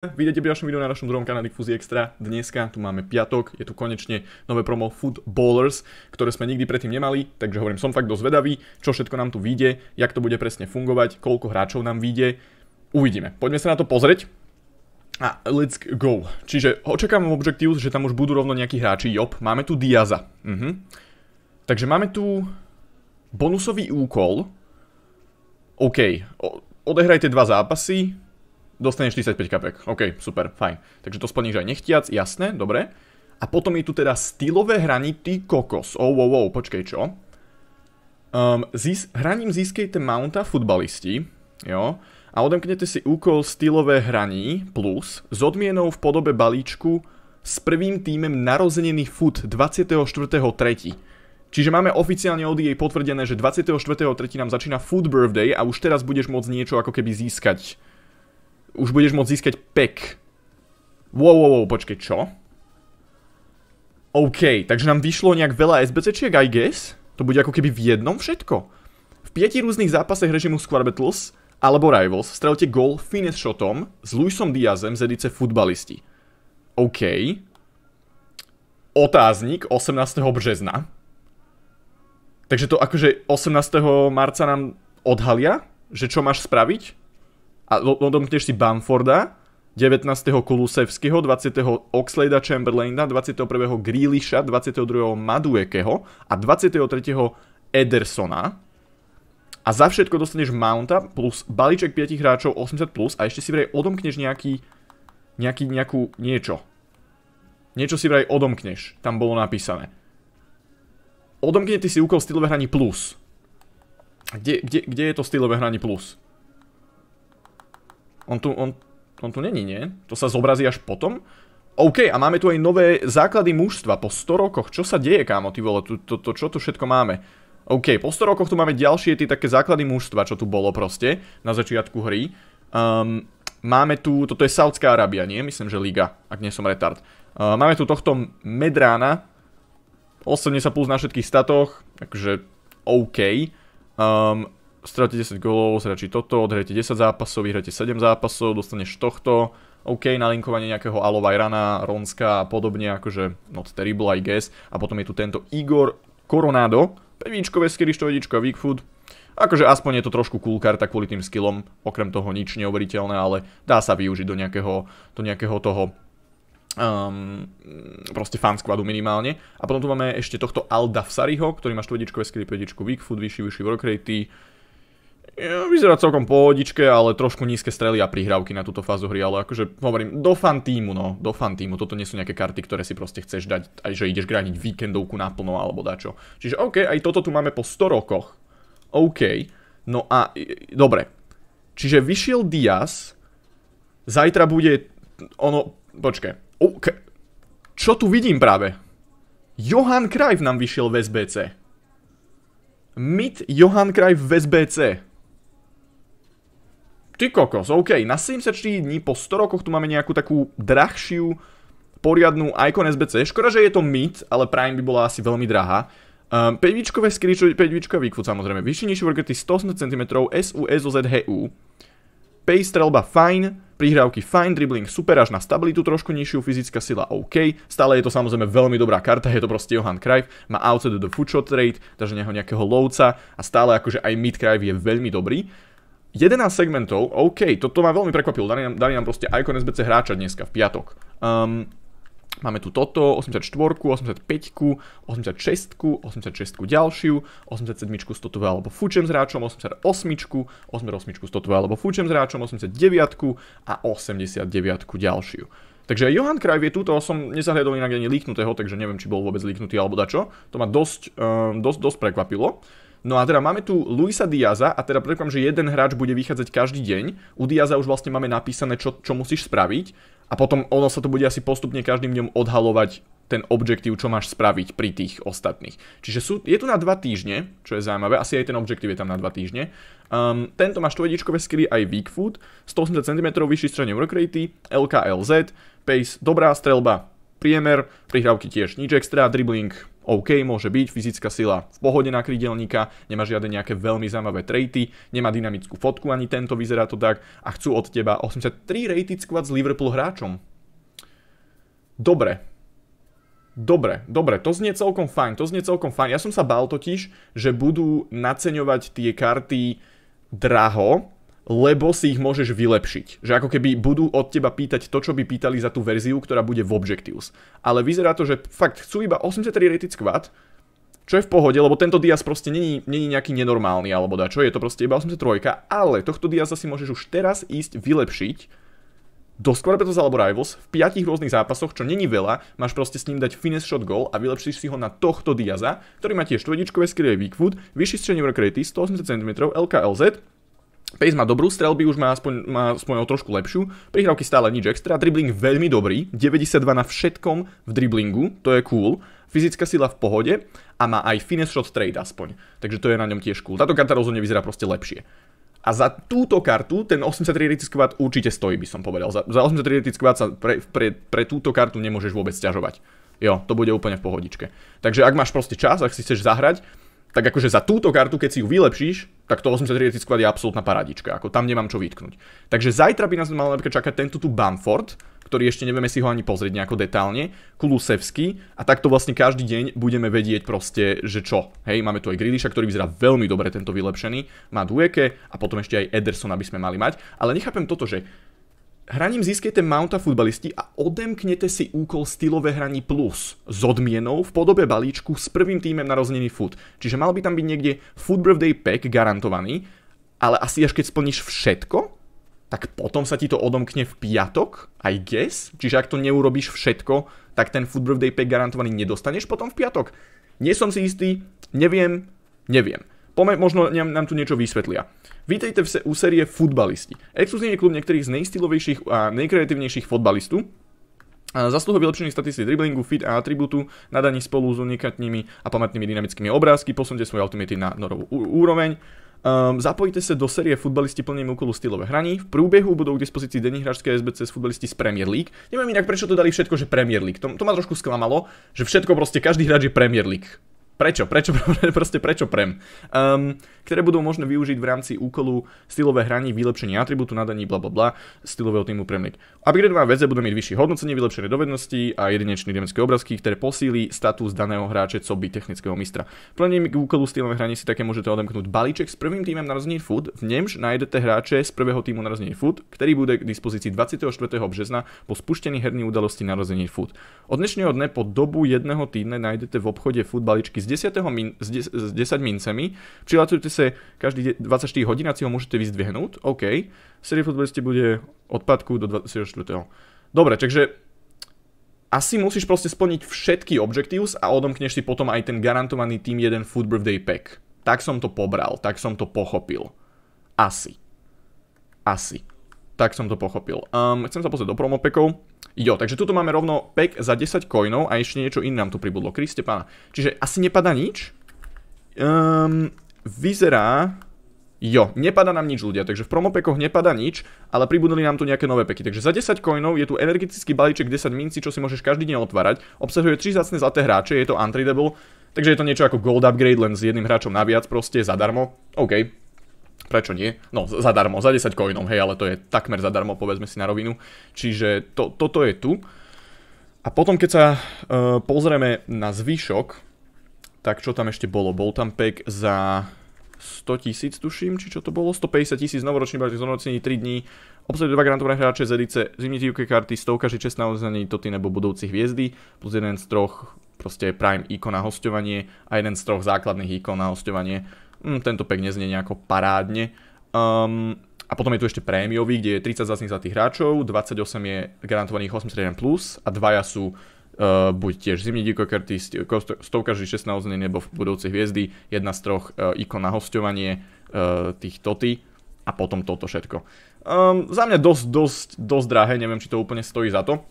Vidíte pri ďalšom videu na našom druhom kanáli Fuzi Extra. Dneska tu máme piatok, je tu konečne nové promo Food Ballers, ktoré sme nikdy predtým nemali, takže hovorím, som fakt dosť vedavý, čo všetko nám tu vyjde, jak to bude presne fungovať, koľko hráčov nám vyjde. Uvidíme. Poďme sa na to pozrieť. A let's go. Čiže očakávam Objectives, že tam už budú rovno nejakí hráči. Jop, máme tu Diaza. Mhm. Takže máme tu bonusový úkol. OK, odehrajte dva zápasy, dostaneš 45 kapek. OK, super, fajn. Takže to splníš aj nechtiac, jasné, dobre. A potom je tu teda stylové hranitý kokos. Oh, oh, oh, počkej, čo? Um, ehm, zís- hraním získajte mounta futbalisti, jo, a odemknete si úkol stylové hraní plus s odmienou v podobe balíčku s prvým týmem narozenený fut 24.3. Čiže máme oficiálne od jej potvrdené, že 24.3. nám začína Food Birthday a už teraz budeš môcť niečo ako keby získať už budeš môcť získať pek. Wow, wow, wow, počkej, čo? OK, takže nám vyšlo nejak veľa SBCčiek, I guess? To bude ako keby v jednom všetko. V pieti rôznych zápasech režimu Square Battles alebo Rivals strelte gol finesse shotom s Luisom Diazem z edice Futbalisti. OK. Otáznik 18. března. Takže to akože 18. marca nám odhalia, že čo máš spraviť? a odomkneš si Bamforda, 19. Kulusevského, 20. Oxlada Chamberlaina, 21. Grealisha, 22. Maduekeho a 23. Edersona. A za všetko dostaneš Mounta plus balíček 5 hráčov 80+, plus a ešte si vraj odomkneš nejaký, nejaký, nejakú niečo. Niečo si vraj odomkneš, tam bolo napísané. Odomkne ty si úkol stylové hraní plus. Kde, kde, kde je to stylové hraní plus? On tu, on, on tu není, nie? To sa zobrazí až potom? OK, a máme tu aj nové základy mužstva po 100 rokoch. Čo sa deje, kámo, ty vole? To, to, to, čo tu všetko máme? OK, po 100 rokoch tu máme ďalšie tie také základy mužstva, čo tu bolo proste na začiatku hry. Um, máme tu, toto je Saudská Arábia, nie? Myslím, že Liga, ak nie som retard. Uh, máme tu tohto Medrána, sa plus na všetkých statoch, takže OK. Um, stráte 10 golov, zračí toto, odhrajete 10 zápasov, vyhrajte 7 zápasov, dostaneš tohto, OK, nalinkovanie nejakého Alovajrana, Ronska a podobne, akože not terrible, I guess. A potom je tu tento Igor Coronado, pevíčkové skirištovedičko a Weakfood. Akože aspoň je to trošku cool karta kvôli tým skillom, okrem toho nič neuveriteľné, ale dá sa využiť do nejakého, do nejakého toho um, proste fan skladu minimálne. A potom tu máme ešte tohto Aldafsariho, ktorý má štvedičkové skilly, 5 weak vyšší, vyšší work rate, vyzerá celkom pohodičke, ale trošku nízke strely a prihrávky na túto fázu hry, ale akože hovorím, do fan týmu, no, do fan týmu, toto nie sú nejaké karty, ktoré si proste chceš dať, aj že ideš graniť víkendovku naplno alebo dačo. Čiže OK, aj toto tu máme po 100 rokoch. OK, no a dobre. Čiže vyšiel Diaz, zajtra bude, ono, počkaj, OK, čo tu vidím práve? Johan Krajv nám vyšiel v SBC. Mid Johan Krajv v SBC. Ty kokos, OK, na 74 dní po 100 rokoch tu máme nejakú takú drahšiu, poriadnu Icon SBC. Škoda, že je to mid, ale Prime by bola asi veľmi drahá. Um, ehm, 5-výčkové skrýčo, 5-výčkový výkvod samozrejme. Vyšší, nižší workrity 180 cm, SU, SOZHU. Pace, strelba, fajn, prihrávky fajn, dribbling super, až na stabilitu trošku nižšiu, fyzická sila OK, stále je to samozrejme veľmi dobrá karta, je to proste Johan Cruyff, má outside do footshot rate, takže neho nejakého lovca a stále akože aj mid Cruyff je veľmi dobrý. 11 segmentov, OK, toto ma veľmi prekvapilo, dali nám, dali nám proste Icon SBC hráča dneska, v piatok. Um, máme tu toto, 84, 85, 86, 86 ďalšiu, 87 s toto alebo fučem s hráčom, 88, 88 s toto alebo fučem s hráčom, 89 a 89 ďalšiu. Takže aj Johan Krajv je tu, som nezahľadol inak ani líknutého, takže neviem, či bol vôbec líknutý alebo dačo. To ma dosť, um, dosť, dosť prekvapilo. No a teda máme tu Luisa Diaza a teda predpokladám, že jeden hráč bude vychádzať každý deň. U Diaza už vlastne máme napísané, čo, čo musíš spraviť a potom ono sa to bude asi postupne každým dňom odhalovať ten objektív, čo máš spraviť pri tých ostatných. Čiže sú, je tu na dva týždne, čo je zaujímavé, asi aj ten objektív je tam na dva týždne. Um, tento má štvojedičkové skry aj weak food, 180 cm, vyšší strane workrate, LKLZ, pace, dobrá strelba, priemer, prihrávky tiež nič extra, dribbling, OK, môže byť fyzická sila v pohode na krydelníka, nemá žiadne nejaké veľmi zaujímavé trejty, nemá dynamickú fotku ani tento, vyzerá to tak a chcú od teba 83 rated squad s Liverpool hráčom. Dobre, Dobre, dobre, to znie celkom fajn, to znie celkom fajn. Ja som sa bál totiž, že budú naceňovať tie karty draho, lebo si ich môžeš vylepšiť. Že ako keby budú od teba pýtať to, čo by pýtali za tú verziu, ktorá bude v Objectives. Ale vyzerá to, že fakt chcú iba 83 rated squad, čo je v pohode, lebo tento Diaz proste není, není nejaký nenormálny alebo da, čo je to proste iba 83, ale tohto Diaza si môžeš už teraz ísť vylepšiť do Square Battles alebo Rivals v piatich rôznych zápasoch, čo není veľa, máš proste s ním dať finesse shot goal a vylepšíš si ho na tohto Diaza, ktorý má tiež štvedičkové skryvé Weakfoot, vyšší strenie work rate 180 cm LKLZ Pace má dobrú strelby, už má aspoň, má aspoň o trošku lepšiu. Prihrávky stále nič extra. Dribbling veľmi dobrý. 92 na všetkom v driblingu, To je cool. Fyzická sila v pohode. A má aj finish shot trade aspoň. Takže to je na ňom tiež cool. Táto karta rozhodne vyzerá proste lepšie. A za túto kartu ten 83 Rity Squad určite stojí, by som povedal. Za, za 83 Rity Squad sa pre, pre, pre túto kartu nemôžeš vôbec ťažovať. Jo, to bude úplne v pohodičke. Takže ak máš proste čas, ak si chceš zahrať, tak akože za túto kartu, keď si ju vylepšíš, tak to 83 sklad je absolútna paradička, ako tam nemám čo vytknúť. Takže zajtra by nás mal napríklad čakať tento tu Bamford, ktorý ešte nevieme si ho ani pozrieť nejako detálne, Kulusevský a takto vlastne každý deň budeme vedieť proste, že čo. Hej, máme tu aj Grilliša, ktorý vyzerá veľmi dobre tento vylepšený, má Dueke a potom ešte aj Ederson, aby sme mali mať, ale nechápem toto, že Hraním získajte mounta futbalisti a odemknete si úkol stylové hraní plus s odmienou v podobe balíčku s prvým týmem na fut. Čiže mal by tam byť niekde food birthday pack garantovaný, ale asi až keď splníš všetko, tak potom sa ti to odomkne v piatok, I guess. Čiže ak to neurobiš všetko, tak ten food birthday pack garantovaný nedostaneš potom v piatok. Nie som si istý, neviem, neviem. Pome, možno nám, nám tu niečo vysvetlia. Vítejte v se, u série Futbalisti. Exkluzívny klub niektorých z nejstylovejších a najkreatívnejších futbalistu. Zasluhy vylepšených statistík driblingu, fit a atribútu, nadaní spolu s unikatnými a pamätnými dynamickými obrázky, posunte svoje ultimity na norovú úroveň. Um, ehm, zapojte sa do série futbalisti plným úkolu stylové hraní. V priebehu budú k dispozícii denní hráčské SBC s futbalisti z Premier League. Neviem inak, prečo to dali všetko, že Premier League. To, to ma trošku sklamalo, že všetko proste, každý hráč je Premier League prečo, prečo, proste prečo prem, um, ktoré budú možné využiť v rámci úkolu stylové hraní, vylepšenie atribútu, nadaní, bla bla bla, stylového týmu premlik. Upgradeová väze bude mať vyššie hodnocenie, vylepšené dovednosti a jedinečné demické obrazky, ktoré posíli status daného hráča co by technického mistra. Plnením k úkolu stylové hraní si také môžete odemknúť balíček s prvým týmem na food, v nemž nájdete hráče z prvého týmu na food, ktorý bude k dispozícii 24. března po spuštení herní udalosti narození food. Od dnešného dne po dobu jedného týdne nájdete v obchode food balíčky s 10, min, s, 10, s 10 mincemi, prihlasujte sa každý 24 hodín a si ho môžete vyzdvihnúť, OK. Serif liste bude odpadku do 24. Dobre, takže asi musíš proste splniť všetky objectives a odomkneš si potom aj ten garantovaný Team 1 Food Birthday Pack. Tak som to pobral, tak som to pochopil. Asi. Asi tak som to pochopil. Um, chcem sa pozrieť do promopekov. Jo, takže tuto máme rovno pek za 10 coinov a ešte niečo iné nám tu pribudlo. Kriste pána. Čiže asi nepada nič. Um, vyzerá... Jo, nepada nám nič ľudia, takže v promopekoch nepada nič, ale pribudli nám tu nejaké nové peky. Takže za 10 coinov je tu energetický balíček 10 minci, čo si môžeš každý deň otvárať. Obsahuje 3 zácne zlaté hráče, je to untradable, takže je to niečo ako gold upgrade len s jedným hráčom naviac proste zadarmo. OK, prečo nie? No, zadarmo, za 10 coinov, hej, ale to je takmer zadarmo, povedzme si na rovinu. Čiže to, toto je tu. A potom, keď sa e, pozrieme na zvyšok, tak čo tam ešte bolo? Bol tam pek za 100 tisíc, tuším, či čo to bolo? 150 tisíc, novoročný balík, zonoročný 3 dní, obsadí dva grantovné hráče z edice, zimnitívke karty, stovka, že čestná naozrení, toty nebo budúci hviezdy, plus jeden z troch proste prime ikon na hostovanie a jeden z troch základných ikon na hostovanie hm, tento pek neznie nejako parádne. Um, a potom je tu ešte prémiový, kde je 30 zácných zlatých hráčov, 28 je garantovaných 8 plus a dvaja sú uh, buď tiež zimní Diko Curtis, stovka žiť 16 nebo v budúcej hviezdy, jedna z troch uh, ikon na hostovanie uh, tých toty a potom toto všetko. Um, za mňa dosť, dosť, dosť drahé, neviem, či to úplne stojí za to.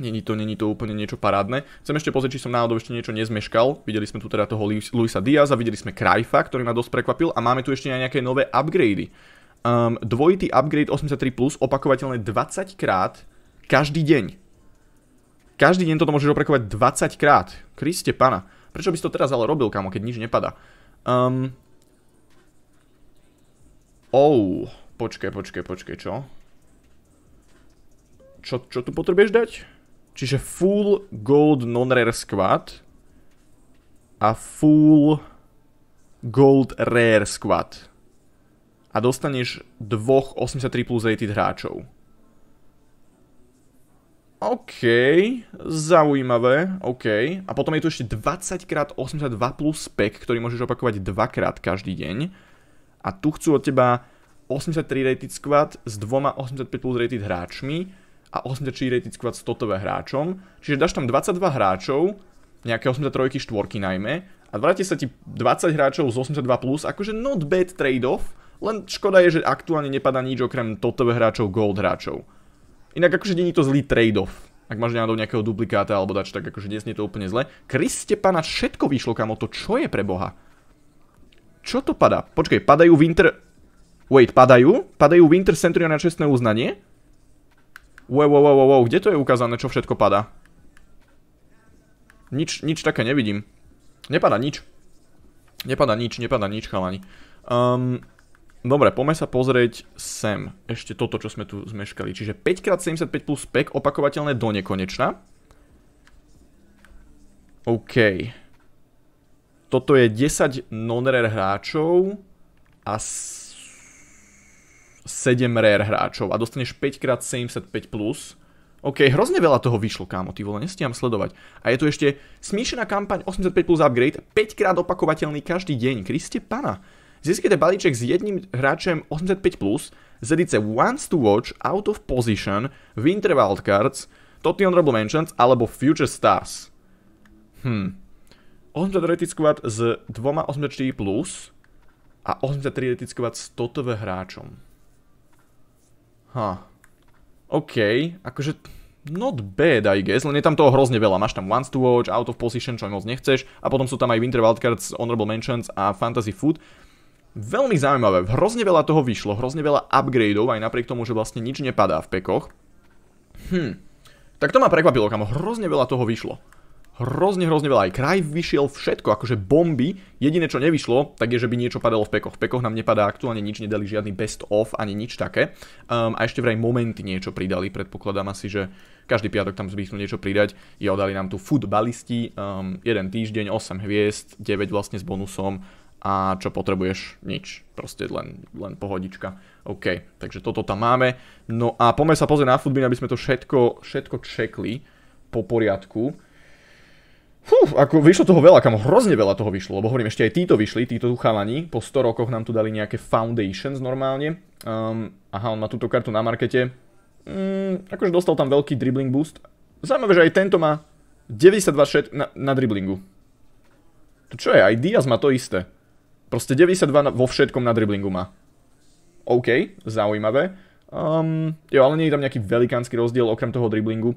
Není to, není to úplne niečo parádne. Chcem ešte pozrieť, či som náhodou ešte niečo nezmeškal. Videli sme tu teda toho Luisa Diaza, videli sme Krajfa, ktorý ma dosť prekvapil a máme tu ešte aj nejaké nové upgrady. Um, dvojitý upgrade 83+, opakovateľné 20 krát každý deň. Každý deň toto môžeš opakovať 20 krát. Kriste pana. Prečo by si to teraz ale robil, kamo, keď nič nepada? Um... Ehm, oh, počkaj, počkaj, počkaj, čo? Čo, čo tu potrebuješ dať? Čiže full gold non-rare squad a full gold rare squad. A dostaneš dvoch 83 plus rated hráčov. OK, zaujímavé, OK. A potom je tu ešte 20x82 plus spek, ktorý môžeš opakovať dvakrát každý deň. A tu chcú od teba 83 rated squad s dvoma 85 plus rated hráčmi a 83 rating squad stotové hráčom, čiže dáš tam 22 hráčov, nejaké 83 štvorky najmä, a vráti sa ti 20 hráčov z 82+, plus, akože not bad trade-off, len škoda je, že aktuálne nepadá nič okrem totové hráčov, gold hráčov. Inak akože není to zlý trade-off. Ak máš náhodou nejakého duplikáta alebo dač, tak akože dnes nie je to úplne zle. Chris Stepana všetko vyšlo kamo, to čo je pre boha? Čo to padá? Počkej, padajú Winter... Wait, padajú? Padajú Winter Centurion na čestné uznanie? Wow, wow, wow, wow, kde to je ukázané, čo všetko padá? Nič, nič také nevidím. Nepadá nič. Nepadá nič, nepadá nič, chalani. Um, dobre, poďme sa pozrieť sem. Ešte toto, čo sme tu zmeškali. Čiže 5x75 plus spek opakovateľné do nekonečna. OK. Toto je 10 non-rare hráčov a 7 rare hráčov a dostaneš 5x75+, OK, hrozne veľa toho vyšlo, kámo, ty vole, nestiam sledovať. A je tu ešte smíšená kampaň 85 plus upgrade, 5 krát opakovateľný každý deň, Kriste pana. Získajte balíček s jedným hráčem 85+, plus, z edice Once to Watch, Out of Position, Winter Wildcards, Totti Honorable Mentions alebo Future Stars. Hm. 83 Rated Squad s dvoma 84+, plus a 83 Rated Squad s totové hráčom. Ha. OK, akože not bad, I guess, len je tam toho hrozne veľa. Máš tam Once to Watch, Out of Position, čo moc nechceš, a potom sú tam aj Winter Wildcards, Honorable Mentions a Fantasy Food. Veľmi zaujímavé, hrozne veľa toho vyšlo, hrozne veľa upgradeov, aj napriek tomu, že vlastne nič nepadá v pekoch. Hm, tak to ma prekvapilo, kamo, hrozne veľa toho vyšlo hrozne, hrozne veľa. Aj kraj vyšiel všetko, akože bomby. Jediné, čo nevyšlo, tak je, že by niečo padalo v pekoch. V pekoch nám nepadá aktuálne nič, nedali žiadny best of ani nič také. Um, a ešte vraj momenty niečo pridali, predpokladám asi, že každý piatok tam zvyknú niečo pridať. Jo dali nám tu futbalisti, um, jeden týždeň, 8 hviezd, 9 vlastne s bonusom a čo potrebuješ? Nič. Proste len, len pohodička. OK, takže toto tam máme. No a poďme sa pozrieť na futbin, aby sme to všetko, všetko čekli po poriadku. Fú, ako vyšlo toho veľa, kam hrozne veľa toho vyšlo, lebo hovorím, ešte aj títo vyšli, títo tu chalani, po 100 rokoch nám tu dali nejaké Foundations normálne. Um, aha, on má túto kartu na markete. Mm, akože dostal tam veľký dribbling boost. Zaujímavé, že aj tento má 92 šet na, na dribblingu. To čo je, aj Diaz má to isté. Proste 92 na, vo všetkom na dribblingu má. OK, zaujímavé. Um, jo, ale nie je tam nejaký velikánsky rozdiel okrem toho driblingu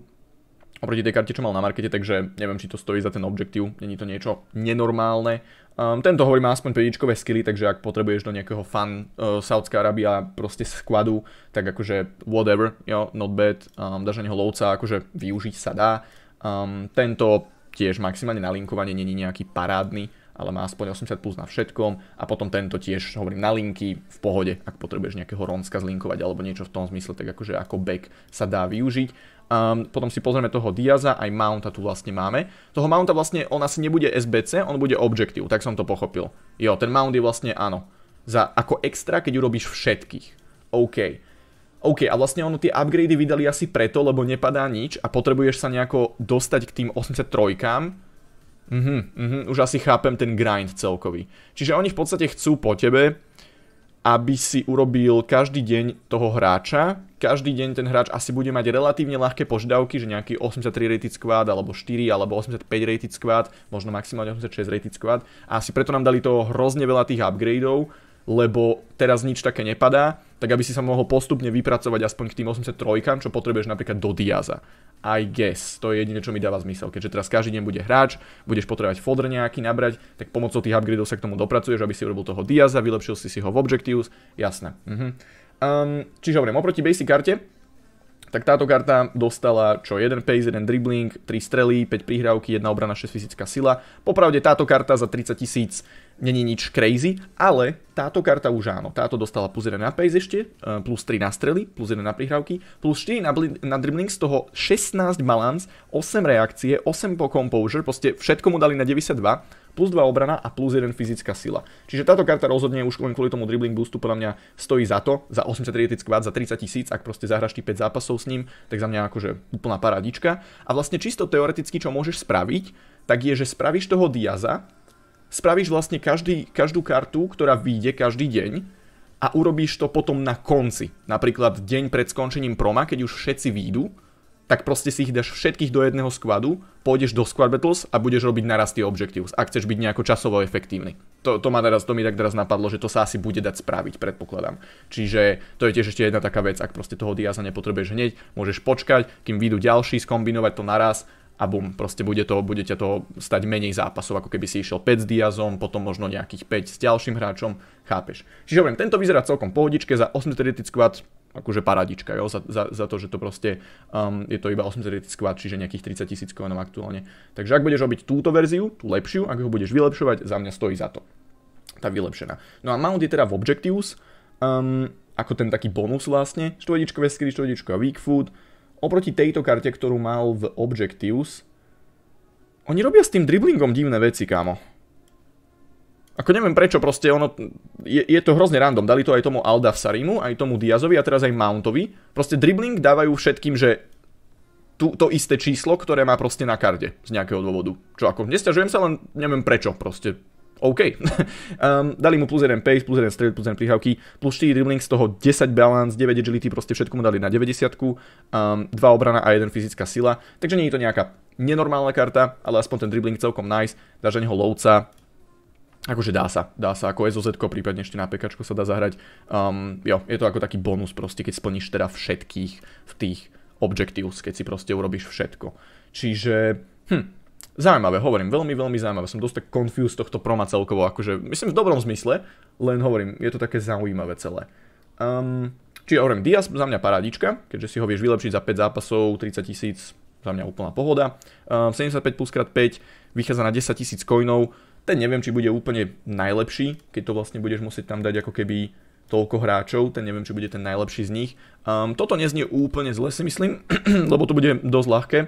oproti tej karte, čo mal na markete, takže neviem, či to stojí za ten objektív, není to niečo nenormálne. Um, tento hovorí má aspoň 5 skily, takže ak potrebuješ do nejakého fan uh, eh, Saudská Arabia proste skladu, tak akože whatever, jo, not bad, um, dáš na neho lovca, akože využiť sa dá. Um, tento tiež maximálne nalinkovanie není nejaký parádny, ale má aspoň 80 plus na všetkom a potom tento tiež, hovorím, na linky v pohode, ak potrebuješ nejakého Ronska zlinkovať alebo niečo v tom zmysle, tak akože ako back sa dá využiť. Um, potom si pozrieme toho Diaza, aj Mounta tu vlastne máme. Toho Mounta vlastne, on asi nebude SBC, on bude Objective, tak som to pochopil. Jo, ten Mount je vlastne áno, za, ako extra, keď urobíš všetkých. OK. OK, a vlastne ono tie upgrady vydali asi preto, lebo nepadá nič a potrebuješ sa nejako dostať k tým 83 Mm-hmm, mm-hmm, už asi chápem ten grind celkový. Čiže oni v podstate chcú po tebe, aby si urobil každý deň toho hráča. Každý deň ten hráč asi bude mať relatívne ľahké požiadavky, že nejaký 83 rated squad, alebo 4, alebo 85 rated squad, možno maximálne 86 rated squad. A asi preto nám dali toho hrozne veľa tých upgradeov, lebo teraz nič také nepadá, tak aby si sa mohol postupne vypracovať aspoň k tým 83, čo potrebuješ napríklad do Diaza. I guess, to je jediné, čo mi dáva zmysel. Keďže teraz každý deň bude hráč, budeš potrebovať fodr nejaký nabrať, tak pomocou tých upgradeov sa k tomu dopracuješ, aby si urobil toho Diaza, vylepšil si si ho v Objectives, jasné. Uh-huh. Um, čiže hovorím, oproti basic karte, tak táto karta dostala čo 1 pace, 1 dribbling, 3 strely, 5 prihrávky, 1 obrana, 6 fyzická sila. Popravde táto karta za 30 tisíc není nič crazy, ale táto karta už áno. Táto dostala plus 1 na pace ešte, e, plus 3 na strely, plus 1 na prihrávky, plus 4 na, bli- na dribbling, z toho 16 balans, 8 reakcie, 8 po composure, proste všetko mu dali na 92, plus 2 obrana a plus 1 fyzická sila. Čiže táto karta rozhodne už len kvôli tomu dribbling boostu podľa mňa stojí za to, za 83 kvát za 30 tisíc, ak proste zahraš 5 zápasov s ním, tak za mňa akože úplná paradička. A vlastne čisto teoreticky, čo môžeš spraviť, tak je, že spravíš toho Diaza, spravíš vlastne každý, každú kartu, ktorá vyjde každý deň a urobíš to potom na konci. Napríklad deň pred skončením proma, keď už všetci výjdu, tak proste si ich dáš všetkých do jedného skvadu, pôjdeš do Squad Battles a budeš robiť naraz tie objectives, ak chceš byť nejako časovo efektívny. To, to, ma teraz, to mi tak teraz napadlo, že to sa asi bude dať spraviť, predpokladám. Čiže to je tiež ešte jedna taká vec, ak proste toho diaza nepotrebuješ hneď, môžeš počkať, kým vyjdu ďalší, skombinovať to naraz a bum, proste bude to, budete to stať menej zápasov, ako keby si išiel 5 s Diazom, potom možno nejakých 5 s ďalším hráčom, chápeš. Čiže hovorím, tento vyzerá celkom pohodičke, za 830 squad akože paradička, jo, za, za, za to, že to proste, um, je to iba 830 squad, čiže nejakých 30 tisíc koinov aktuálne. Takže ak budeš robiť túto verziu, tú lepšiu, ak ho budeš vylepšovať, za mňa stojí za to. Tá vylepšená. No a mount je teda v Objectives, um, ako ten taký bonus vlastne, štvodičkové skry, štvodičková weak food, Oproti tejto karte, ktorú mal v Objectives, oni robia s tým driblingom divné veci, kámo. Ako neviem prečo, proste ono, je, je to hrozne random. Dali to aj tomu Aldafsarimu, aj tomu Diazovi a teraz aj Mountovi. Proste dribling dávajú všetkým, že tú, to isté číslo, ktoré má proste na karte z nejakého dôvodu. Čo ako, nestiažujem sa, len neviem prečo proste. OK. um, dali mu plus 1 pace, plus 1 strel, plus 1 prihávky, plus 4 dribbling, z toho 10 balance, 9 agility, proste všetko mu dali na 90, um, 2 obrana a 1 fyzická sila. Takže nie je to nejaká nenormálna karta, ale aspoň ten dribbling celkom nice, dáš na neho lovca, Akože dá sa, dá sa, ako SOZ, prípadne ešte na pekačku sa dá zahrať. Um, jo, je to ako taký bonus proste, keď splníš teda všetkých v tých objectives, keď si proste urobíš všetko. Čiže, hm, Zaujímavé, hovorím, veľmi, veľmi zaujímavé. Som dosť tak confused tohto proma celkovo, akože, myslím v dobrom zmysle, len hovorím, je to také zaujímavé celé. Um, čiže hovorím, Diaz za mňa parádička, keďže si ho vieš vylepšiť za 5 zápasov, 30 tisíc, za mňa úplná pohoda. Um, ehm, 75 plus krát 5 vychádza na 10 tisíc coinov, ten neviem, či bude úplne najlepší, keď to vlastne budeš musieť tam dať ako keby toľko hráčov, ten neviem, či bude ten najlepší z nich. Um, toto neznie úplne zle si myslím, lebo to bude dosť ľahké,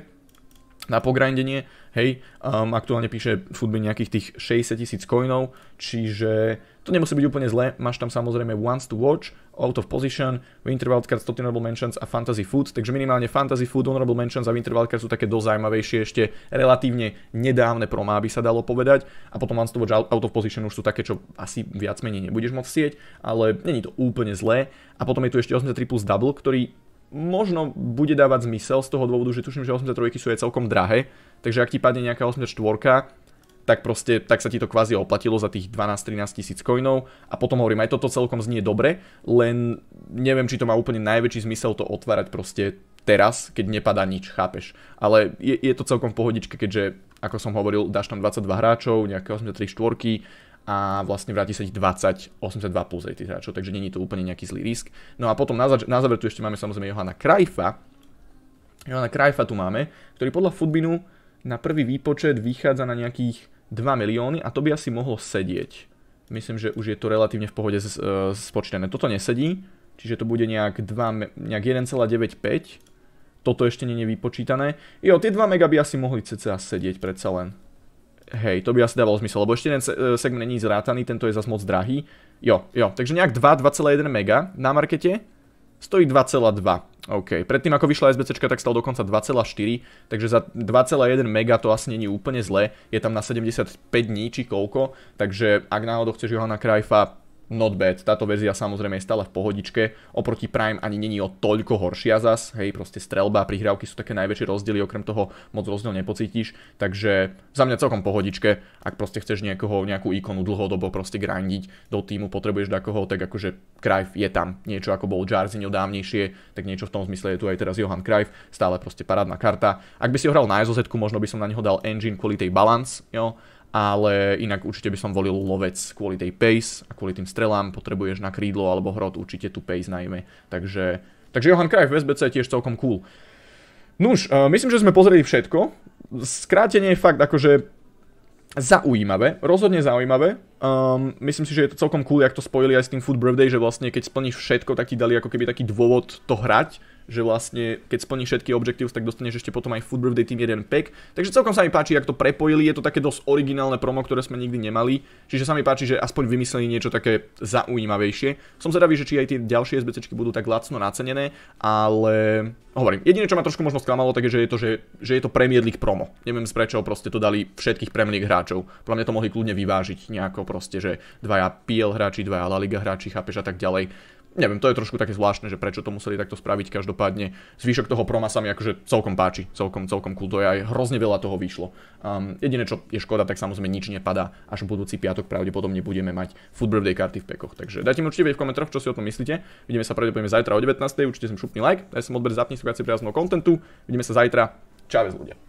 na pogrindenie, hej, um, aktuálne píše Foodbin nejakých tých 60 tisíc coinov, čiže to nemusí byť úplne zle, máš tam samozrejme Once to Watch, Out of Position, Winter Wildcards, Top Honorable Mentions a Fantasy Food, takže minimálne Fantasy Food, Honorable Mentions a Winter Wildcards sú také zaujímavejšie, ešte relatívne nedávne promá, by sa dalo povedať a potom Once to Watch, Out of Position už sú také, čo asi viac menej nebudeš môcť sieť, ale není to úplne zlé a potom je tu ešte 83 plus Double, ktorý možno bude dávať zmysel z toho dôvodu, že tuším, že 83 sú aj celkom drahé, takže ak ti padne nejaká 84 tak proste, tak sa ti to kvázi oplatilo za tých 12-13 tisíc coinov a potom hovorím, aj toto celkom znie dobre, len neviem, či to má úplne najväčší zmysel to otvárať proste teraz, keď nepadá nič, chápeš. Ale je, je to celkom pohodička, keďže, ako som hovoril, dáš tam 22 hráčov, nejaké 83 štvorky, a vlastne vráti sa ti 20, 82 plus rated hráčov, takže není to úplne nejaký zlý risk. No a potom na, zač- na záver tu ešte máme samozrejme Johana Krajfa. Johana Krajfa tu máme, ktorý podľa futbinu na prvý výpočet vychádza na nejakých 2 milióny a to by asi mohlo sedieť. Myslím, že už je to relatívne v pohode spočítané. E, Toto nesedí, čiže to bude nejak, 2, nejak 1,95. Toto ešte nie je vypočítané. Jo, tie 2 mega by asi mohli cca sedieť predsa len. Hej, to by asi dávalo zmysel, lebo ešte jeden e, segment není zrátaný, tento je zase moc drahý. Jo, jo, takže nejak 2, 2,1 mega na markete. Stojí 2,2. OK, predtým ako vyšla SBC, tak stal dokonca 2,4, takže za 2,1 mega to asi není úplne zle. Je tam na 75 dní či koľko, takže ak náhodou chceš Johana Krajfa not bad. Táto verzia samozrejme je stále v pohodičke. Oproti Prime ani není o toľko horšia zas. Hej, proste strelba a prihrávky sú také najväčšie rozdiely, okrem toho moc rozdiel nepocítiš. Takže za mňa celkom pohodičke. Ak proste chceš niekoho, nejakú ikonu dlhodobo proste grindiť, do týmu potrebuješ dakoho, tak akože Krajf je tam. Niečo ako bol Jarzinho dávnejšie, tak niečo v tom zmysle je tu aj teraz Johan Krajf. Stále proste parádna karta. Ak by si ho hral na SOZ, možno by som na neho dal engine kvôli tej balance, jo ale inak určite by som volil lovec kvôli tej pace a kvôli tým strelám potrebuješ na krídlo alebo hrot určite tu pace najmä. Takže, takže Johan Krajf v SBC je tiež celkom cool. Nuž, uh, myslím, že sme pozreli všetko. Skrátenie je fakt akože zaujímavé, rozhodne zaujímavé. Um, myslím si, že je to celkom cool, jak to spojili aj s tým Food Birthday, že vlastne keď splníš všetko, tak ti dali ako keby taký dôvod to hrať, že vlastne keď splníš všetky objectives, tak dostaneš ešte potom aj Food Birthday tým jeden pack. Takže celkom sa mi páči, jak to prepojili, je to také dosť originálne promo, ktoré sme nikdy nemali, čiže sa mi páči, že aspoň vymysleli niečo také zaujímavejšie. Som zvedavý, že či aj tie ďalšie SBCčky budú tak lacno nacenené, ale hovorím, jediné, čo ma trošku možno sklamalo, tak je, že je to, že, že je to Premier League promo. Neviem prečo proste to dali všetkých Premier League hráčov. Podľa mňa to mohli kľudne vyvážiť nejako proste, že dvaja PL hráči, dvaja La Liga hráči, chápeš a tak ďalej. Neviem, to je trošku také zvláštne, že prečo to museli takto spraviť. Každopádne zvyšok toho proma sa mi akože celkom páči, celkom, celkom cool, to je aj hrozne veľa toho vyšlo. Um, jedine, čo je škoda, tak samozrejme nič nepadá. Až v budúci piatok pravdepodobne budeme mať Food Birthday karty v pekoch. Takže dajte mi určite v komentároch, čo si o tom myslíte. Vidíme sa pravdepodobne zajtra o 19. Určite som šupný like, daj som odber, zapni si kontentu. Vidíme sa zajtra. Čau, ľudia.